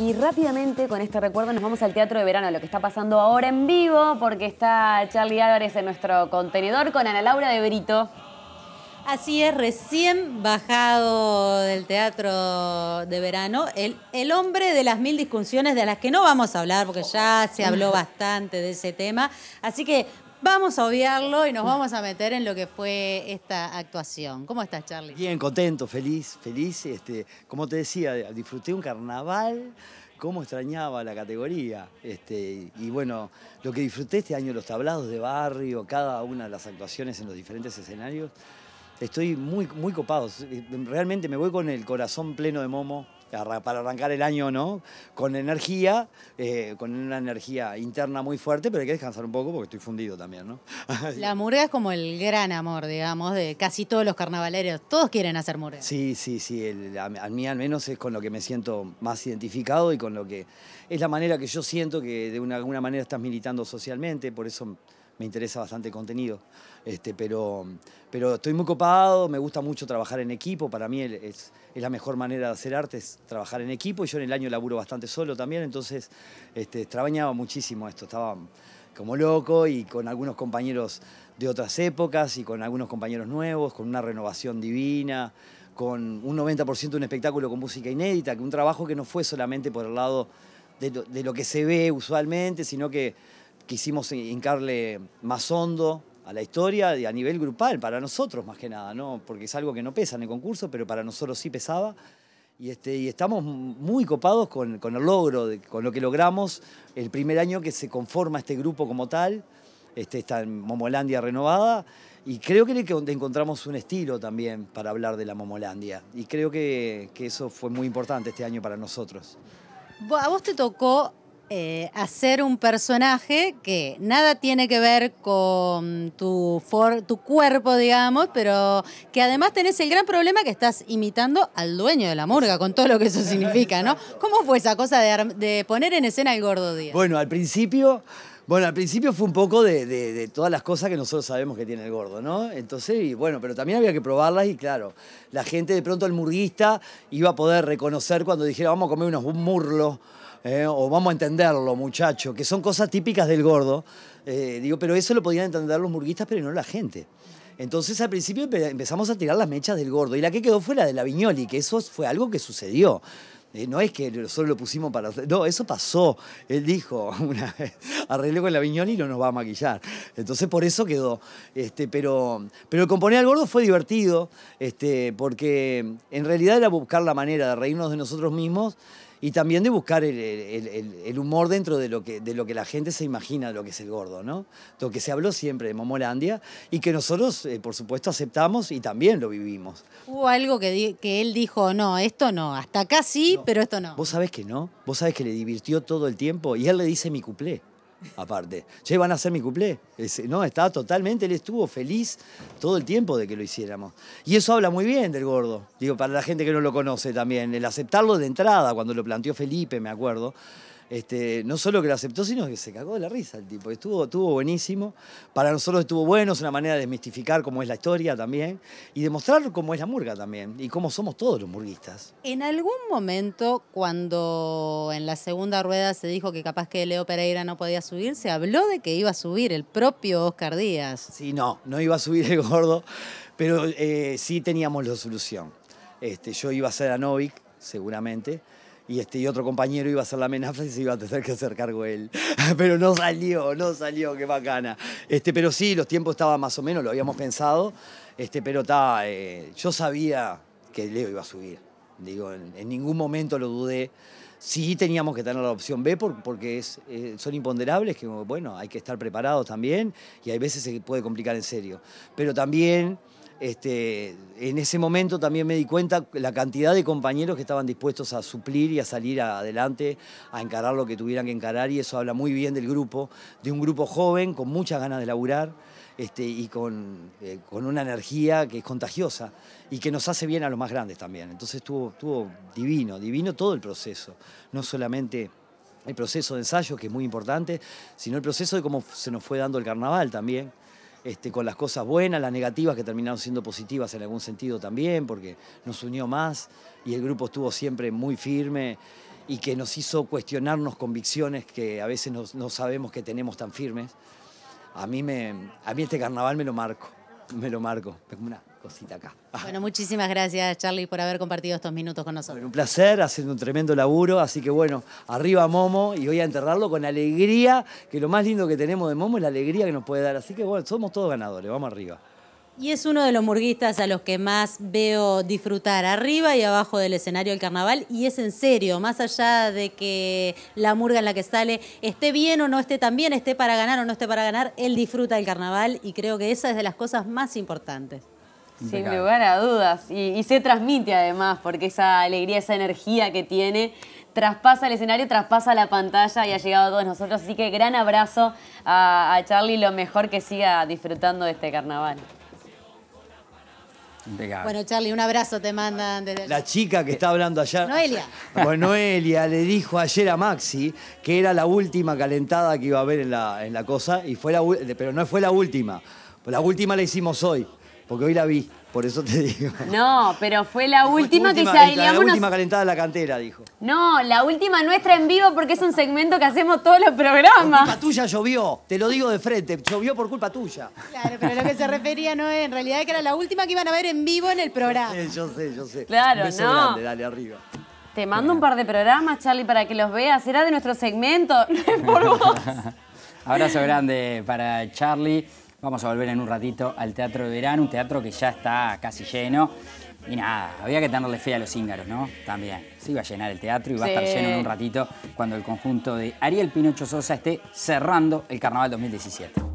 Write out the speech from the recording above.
Y rápidamente con este recuerdo nos vamos al Teatro de Verano, lo que está pasando ahora en vivo, porque está Charlie Álvarez en nuestro contenedor con Ana Laura de Brito. Así es, recién bajado del teatro de verano, el, el, hombre de las mil discusiones de las que no vamos a hablar porque ya se habló bastante de ese tema. Así que Vamos a obviarlo y nos vamos a meter en lo que fue esta actuación. ¿Cómo estás, Charlie? Bien, contento, feliz, feliz. Este, como te decía, disfruté un carnaval, cómo extrañaba la categoría. Este, y bueno, lo que disfruté este año, los tablados de barrio, cada una de las actuaciones en los diferentes escenarios, estoy muy, muy copado. Realmente me voy con el corazón pleno de momo para arrancar el año, ¿no? Con energía, eh, con una energía interna muy fuerte, pero hay que descansar un poco porque estoy fundido también, ¿no? La murga es como el gran amor, digamos, de casi todos los carnavaleros. Todos quieren hacer murga. Sí, sí, sí. a, mí al menos es con lo que me siento más identificado y con lo que es la manera que yo siento que de una, alguna manera estás militando socialmente, por eso me interesa bastante el contenido. Este, pero, pero estoy muy copado, me gusta mucho trabajar en equipo, para mí es, la mejor manera de hacer arte, es trabajar en equipo. Yo en el año laburo bastante solo también, entonces este, muchísimo esto, estaba como loco y con algunos compañeros de otras épocas y con algunos compañeros nuevos, con una renovación divina, con un 90% de un espectáculo con música inédita, un trabajo que no fue solamente por el lado de lo que se ve usualmente, sino que quisimos hincarle más hondo a la historia y a nivel grupal, para nosotros más que nada, ¿no? porque es algo que no pesa en el concurso, pero para nosotros sí pesaba. Y, este, y estamos muy copados con, el logro, con lo que logramos el primer año que se conforma este grupo como tal, este, esta Momolandia renovada. Y creo que encontramos un estilo también para hablar de la Momolandia. Y creo que, que eso fue muy importante este año para nosotros. A vos te tocó eh, hacer un personaje que nada tiene que ver con tu, cuerpo, digamos, pero que además tenés el gran problema que estás imitando al dueño de la murga, con todo lo que eso significa, ¿no? ¿Cómo fue esa cosa de, poner en escena el gordo Díaz? Bueno, al principio... Bueno, al principio fue un poco de, todas las cosas que nosotros sabemos que tiene el gordo, ¿no? Entonces, y bueno, pero también había que probarlas y claro, la gente de pronto, el murguista, iba a poder reconocer cuando dijera, vamos a comer unos murlos ¿eh? o vamos a entenderlo, muchacho, que son cosas típicas del gordo. Eh, digo, pero eso lo podían entender los murguistas, pero no la gente. Entonces al principio empezamos a tirar las mechas del gordo y la que quedó fue la de la Viñoli, que eso fue algo que sucedió. Eh, no es que solo lo pusimos para... No, eso pasó. Él dijo una vez, arreglé con la Viñoli y no nos va a maquillar. Entonces por eso quedó. Este, pero, pero el componer al gordo fue divertido, este, porque en realidad era buscar la manera de reírnos de nosotros mismos y también de buscar el, el, humor dentro de lo, que, de lo que la gente se imagina lo que es el gordo, ¿no? Lo que se habló siempre de Momolandia y que nosotros, eh, por supuesto, aceptamos y también lo vivimos. Hubo algo que, que él dijo, no, esto no, hasta acá sí, pero esto no. Vos sabés que no, vos sabés que le divirtió todo el tiempo y él le dice mi cuplé aparte. Che, van a hacer mi cuplé. No, estaba totalmente, él estuvo feliz todo el tiempo de que lo hiciéramos. Y eso habla muy bien del gordo. Digo, para la gente que no lo conoce también, el aceptarlo de entrada, cuando lo planteó Felipe, me acuerdo. Este, no solo que lo aceptó, sino que se cagó de la risa el tipo. Estuvo, estuvo buenísimo. Para nosotros estuvo bueno, es una manera de desmistificar cómo es la historia también y demostrar cómo es la murga también y cómo somos todos los murguistas. En algún momento, cuando en la segunda rueda se dijo que capaz que Leo Pereira no podía subir, se habló de que iba a subir el propio Oscar Díaz. Sí, no, no iba a subir el gordo, pero eh, sí teníamos la solución. Este, yo iba a ser a Novik, seguramente y, este, y otro compañero iba a hacer la amenaza y se iba a tener que hacer cargo él. pero no salió, no salió, qué bacana. Este, pero sí, los tiempos estaban más o menos, lo habíamos pensado, este, pero eh, yo sabía que Leo iba a subir. Digo, en, ningún momento lo dudé. Sí teníamos que tener la opción B porque es, eh, son imponderables que, bueno, hay que estar preparados también y hay veces se puede complicar en serio. Pero también este, en ese momento también me di cuenta la cantidad de compañeros que estaban dispuestos a suplir y a salir adelante, a encarar lo que tuvieran que encarar y eso habla muy bien del grupo, de un grupo joven con muchas ganas de laburar este, y eh, con, una energía que es contagiosa y que nos hace bien a los más grandes también. Entonces estuvo, estuvo divino, divino todo el proceso, no solamente el proceso de ensayo, que es muy importante, sino el proceso de cómo se nos fue dando el carnaval también este, con las cosas buenas, las negativas que terminaron siendo positivas en algún sentido también, porque nos unió más y el grupo estuvo siempre muy firme y que nos hizo cuestionarnos convicciones que a veces no, sabemos que tenemos tan firmes. A mí, me, a mí este carnaval me lo marco, me lo marco cosita acá. Bueno, muchísimas gracias Charlie por haber compartido estos minutos con nosotros. un placer, haciendo un tremendo laburo, así que bueno, arriba Momo y voy a enterrarlo con alegría, que lo más lindo que tenemos de Momo es la alegría que nos puede dar, así que bueno, somos todos ganadores, vamos arriba. Y es uno de los murguistas a los que más veo disfrutar arriba y abajo del escenario del carnaval. Y es en serio, más allá de que la murga en la que sale esté bien o no esté tan bien, esté para ganar o no esté para ganar, él disfruta el carnaval y creo que esa es de las cosas más importantes. Sin lugar a dudas. Y, se transmite además, porque esa alegría, esa energía que tiene, traspasa el escenario, traspasa la pantalla y ha llegado a todos nosotros. Así que gran abrazo a, Charlie, lo mejor que siga disfrutando de este carnaval. Bueno, Charlie, un abrazo te mandan desde La chica que está hablando allá. Noelia. Bueno, Noelia le dijo ayer a Maxi que era la última calentada que iba a haber en la, en la cosa, y fue la, pero no fue la última. La última la hicimos hoy. Porque hoy la vi, por eso te digo. No, pero fue la última, que se La, la última calentada de la cantera, dijo. No, la última nuestra en vivo porque es un segmento que hacemos todos los programas. Por culpa tuya llovió, te lo digo de frente, llovió por culpa tuya. Claro, pero lo que se refería no es en realidad que era la última que iban a ver en vivo en el programa. Yo sé, yo sé. Claro, un beso grande, dale arriba. Te mando un par de programas, Charlie, para que los veas. Será de nuestro segmento, no es por vos. Abrazo grande para Charlie. Vamos a volver en un ratito al Teatro de Verano, un teatro que ya está casi lleno. Y nada, había que tenerle fe a los íngaros, ¿no? También. Se iba a llenar el teatro y va a estar lleno en un ratito cuando el conjunto de Ariel Pinocho Sosa esté cerrando el Carnaval 2017.